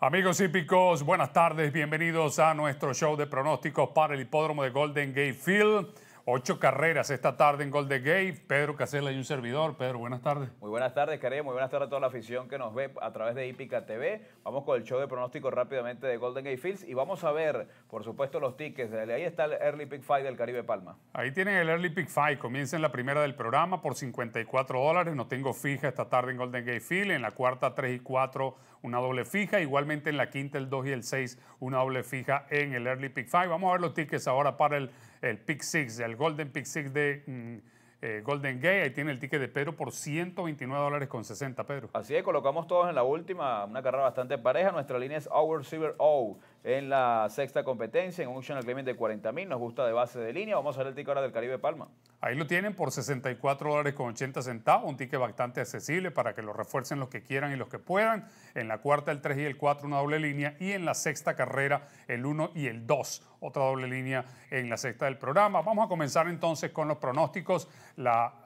Amigos hípicos, buenas tardes, bienvenidos a nuestro show de pronósticos para el hipódromo de Golden Gate Field. Ocho carreras esta tarde en Golden Gate. Pedro Casella y un servidor. Pedro, buenas tardes. Muy buenas tardes, Karim. Muy buenas tardes a toda la afición que nos ve a través de ipica TV. Vamos con el show de pronóstico rápidamente de Golden Gate Fields y vamos a ver, por supuesto, los tickets. Ahí está el Early Pick Five del Caribe Palma. Ahí tienen el Early Pick Five. Comienza en la primera del programa por 54 dólares. No tengo fija esta tarde en Golden Gate Field. En la cuarta, 3 y 4, una doble fija. Igualmente en la quinta, el 2 y el 6, una doble fija en el Early Pick Five. Vamos a ver los tickets ahora para el el pick six, el golden pick six de mm, eh, Golden Gay. Ahí tiene el ticket de Pedro por 129 dólares con 60, Pedro. Así es, colocamos todos en la última, una carrera bastante pareja. Nuestra línea es Our Silver O en la sexta competencia, en un Channel de 40 mil. Nos gusta de base de línea. Vamos a ver el ticket ahora del Caribe Palma. Ahí lo tienen por 64 dólares con 80 centavos, un ticket bastante accesible para que lo refuercen los que quieran y los que puedan. En la cuarta, el 3 y el 4, una doble línea. Y en la sexta carrera, el 1 y el 2, otra doble línea en la sexta del programa. Vamos a comenzar entonces con los pronósticos.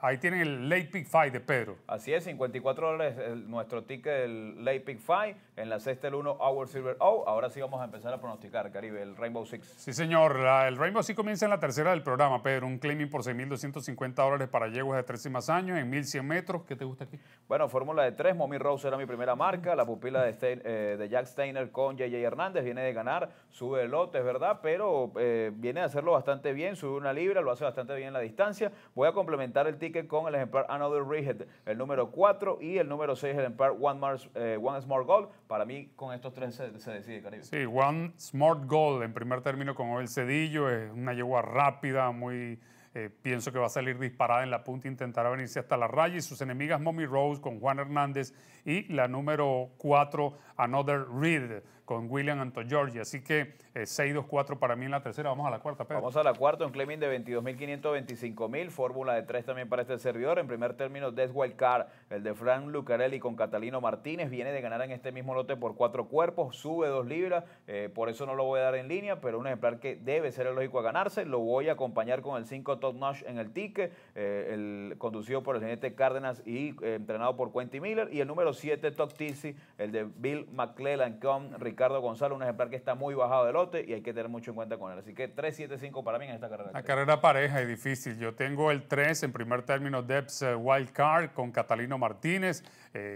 ahí tienen el Late Pick Five de Pedro. Así es, 54 dólares nuestro ticket del Late Pick Five. En la sexta, el 1, Hour Silver O. Ahora sí vamos a empezar a pronosticar, Caribe, el Rainbow Six. Sí, señor. el Rainbow Six comienza en la tercera del programa, Pedro. Un claiming por 6.250 dólares para yeguas de 13 y más años en 1.100 metros. ¿Qué te gusta aquí? Bueno, fórmula de 3. Mommy Rose era mi primera marca. La pupila de, eh, de Jack Steiner con JJ Hernández viene de ganar. Sube el lote, es verdad, pero eh, viene a hacerlo bastante bien. Sube una libra, lo hace bastante bien en la distancia. Voy a complementar el ticket con el ejemplar Another Rigid, el número 4 y el número 6, el ejemplar One, eh, One Smart Gold. Para mí, con estos tres se, se decide, Caribe. Sí, One Smart Goal en primer término con el Cedillo, es una yegua rápida, muy eh, pienso que va a salir disparada en la punta, intentará venirse hasta la raya y sus enemigas Mommy Rose con Juan Hernández y la número 4, Another Reed con William Antogiorgi. Así que 6-2-4 eh, para mí en la tercera. Vamos a la cuarta, Pedro. Vamos a la cuarta, un claiming de mil Fórmula de 3 también para este servidor. En primer término, Death Wild Card, el de Frank Lucarelli con Catalino Martínez. Viene de ganar en este mismo lote por cuatro cuerpos, sube 2 libras. Eh, por eso no lo voy a dar en línea, pero un ejemplar que debe ser el lógico a ganarse. Lo voy a acompañar con el 5 Top Notch en el ticket, eh, el conducido por el gerente Cárdenas y eh, entrenado por Quentin Miller. Y el número 7, Top Tizzy, el de Bill McClellan con Ricardo Gonzalo, un ejemplar que está muy bajado de lote y hay que tener mucho en cuenta con él. Así que 3-7-5 para mí en esta carrera. La carrera pareja y difícil. Yo tengo el 3 en primer término, Debs eh, Wildcard con Catalino Martínez.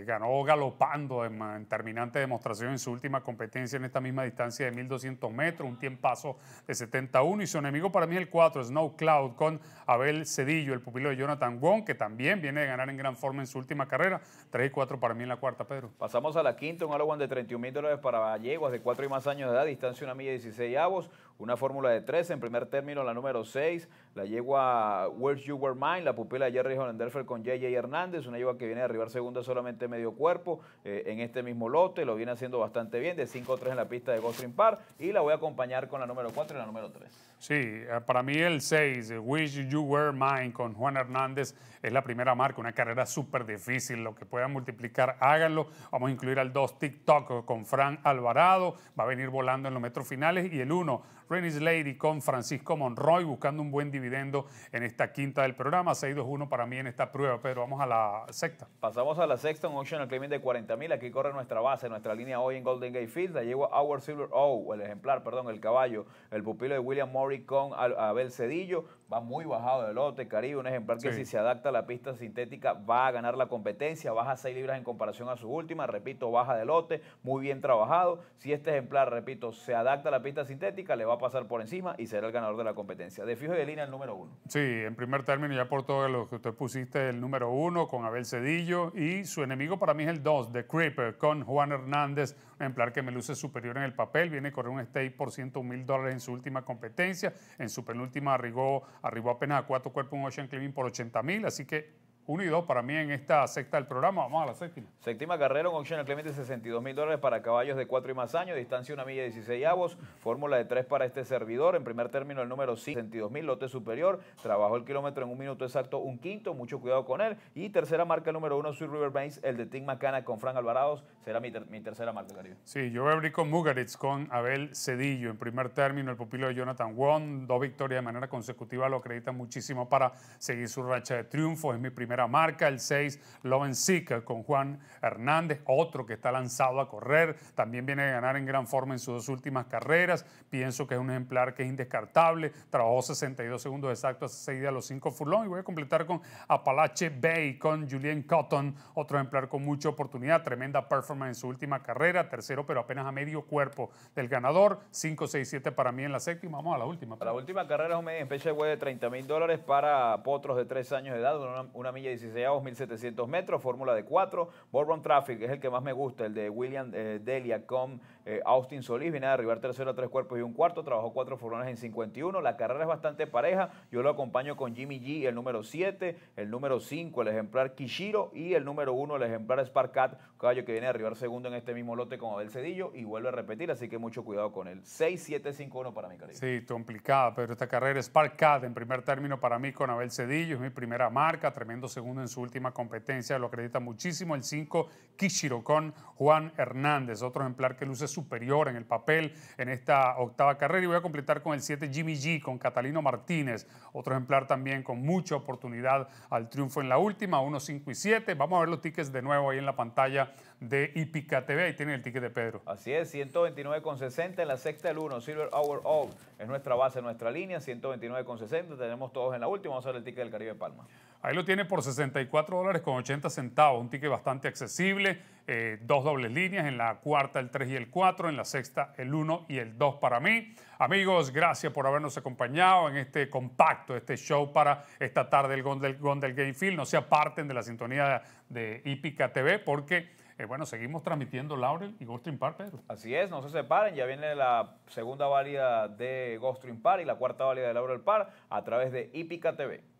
ganó galopando en, terminante demostración en su última competencia en esta misma distancia de 1200 metros, un tiempazo de 71. Y su enemigo para mí el 4, Snow Cloud con Abel Cedillo, el pupilo de Jonathan Wong, que también viene de ganar en gran forma en su última carrera. 3 y 4 para mí en la cuarta, Pedro. Pasamos a la quinta, un Alawan de 31 mil dólares para yeguas de 4 y más años de edad, distancia una milla 16 avos, una fórmula de tres, en primer término la número 6, la yegua Wish You Were Mine, la pupila de Jerry Hollanderfer con JJ Hernández, una yegua que viene a arribar segunda solamente medio cuerpo eh, en este mismo lote, lo viene haciendo bastante bien, de 5-3 en la pista de Ghost Park, y la voy a acompañar con la número 4 y la número 3. Sí, eh, para mí el 6, eh, Wish You Were Mine con Juan Hernández, es la primera marca, una carrera súper difícil, lo que puedan multiplicar, háganlo. Vamos a incluir al 2 TikTok con Fran Alvarado, va a venir volando en los metros finales, y el 1, French Lady con Francisco Monroy buscando un buen dividendo en esta quinta del programa. 6-2-1 para mí en esta prueba, pero vamos a la sexta. Pasamos a la sexta, un optional claiming de 40.000. Aquí corre nuestra base, nuestra línea hoy en Golden Gate Field. La Our Silver O, el ejemplar, perdón, el caballo, el pupilo de William Murray con Abel Cedillo. Va muy bajado de lote, Caribe, un ejemplar que si se adapta a la pista sintética va a ganar la competencia, baja 6 libras en comparación a su última, repito, baja de lote, muy bien trabajado. Si este ejemplar, repito, se adapta a la pista sintética, le va a pasar por encima y será el ganador de la competencia. De fijo de línea el número uno. Sí, en primer término, ya por todo lo que usted pusiste, el número uno con Abel Cedillo y su enemigo para mí es el dos, The Creeper, con Juan Hernández, un ejemplar que me luce superior en el papel, viene a correr un stake por 101 mil dólares en su última competencia, en su penúltima arribó, arribó apenas a cuatro cuerpos un Ocean Climbing por 80 mil, así que Unido para mí en esta sexta del programa. Vamos a la séptima. Séptima carrera, un auction Clemente, 62 mil dólares para caballos de 4 y más años, distancia una milla 16 avos, fórmula de 3 para este servidor. En primer término, el número 5, 62 mil, lote superior, trabajó el kilómetro en un minuto exacto, un quinto, mucho cuidado con él. Y tercera marca, el número 1, Sweet River Banks, el de Tim Macana con Fran Alvarados, será mi, tercera marca, Caribe. Sí, yo voy a con Mugaritz, con Abel Cedillo. En primer término, el pupilo de Jonathan Wong, dos victorias de manera consecutiva lo acreditan muchísimo para seguir su racha de triunfo. Es mi primer marca, el 6 Loven eh, con Juan Hernández, otro que está lanzado a correr, también viene a ganar en gran forma en sus dos últimas carreras, pienso que es un ejemplar que es indescartable, trabajó 62 segundos exactos a seguida a los 5 furlong y voy a completar con Apalache Bay con Julien Cotton, otro ejemplar con mucha oportunidad, tremenda performance en su última carrera, tercero pero apenas a medio cuerpo del ganador, 5, 6, 7 para mí en la séptima, vamos a la última. La pues. última carrera es un medio de 30 mil dólares para potros de 3 años de edad, una, una 16 a 2.700 metros, fórmula de 4. Bourbon Traffic es el que más me gusta, el de William eh, Delia con eh, Austin Solís. Viene a arribar tercero a tres cuerpos y un cuarto. Trabajó cuatro furgones en 51. La carrera es bastante pareja. Yo lo acompaño con Jimmy G, el número 7, el número 5, el ejemplar Kishiro y el número 1, el ejemplar Sparkat, caballo que viene a arribar segundo en este mismo lote con Abel Cedillo y vuelve a repetir, así que mucho cuidado con él. 6, 7, 5, 1 para mi cariño. Sí, complicada, pero esta carrera Sparkat en primer término para mí con Abel Cedillo. Es mi primera marca, tremendo segundo en su última competencia, lo acredita muchísimo el 5 Kishiro con Juan Hernández, otro ejemplar que luce superior en el papel en esta octava carrera y voy a completar con el 7 Jimmy G con Catalino Martínez, otro ejemplar también con mucha oportunidad al triunfo en la última, 1, 5 y 7. Vamos a ver los tickets de nuevo ahí en la pantalla de Ipica TV. Ahí tiene el ticket de Pedro. Así es, 129,60 en la sexta del 1. Silver Hour All es nuestra base, nuestra línea, 129,60. Tenemos todos en la última. Vamos a ver el ticket del Caribe de Palma. Ahí lo tiene por 64 dólares con 80 centavos, un ticket bastante accesible, eh, dos dobles líneas, en la cuarta el 3 y el 4, en la sexta el 1 y el 2 para mí. Amigos, gracias por habernos acompañado en este compacto, este show para esta tarde del Gondel, Gondel Game Field. No se aparten de la sintonía de Hípica TV porque eh, bueno, seguimos transmitiendo Laurel y Ghost Park, Así es, no se separen, ya viene la segunda válida de Ghost Park y la cuarta válida de Laurel Par a través de Hípica TV.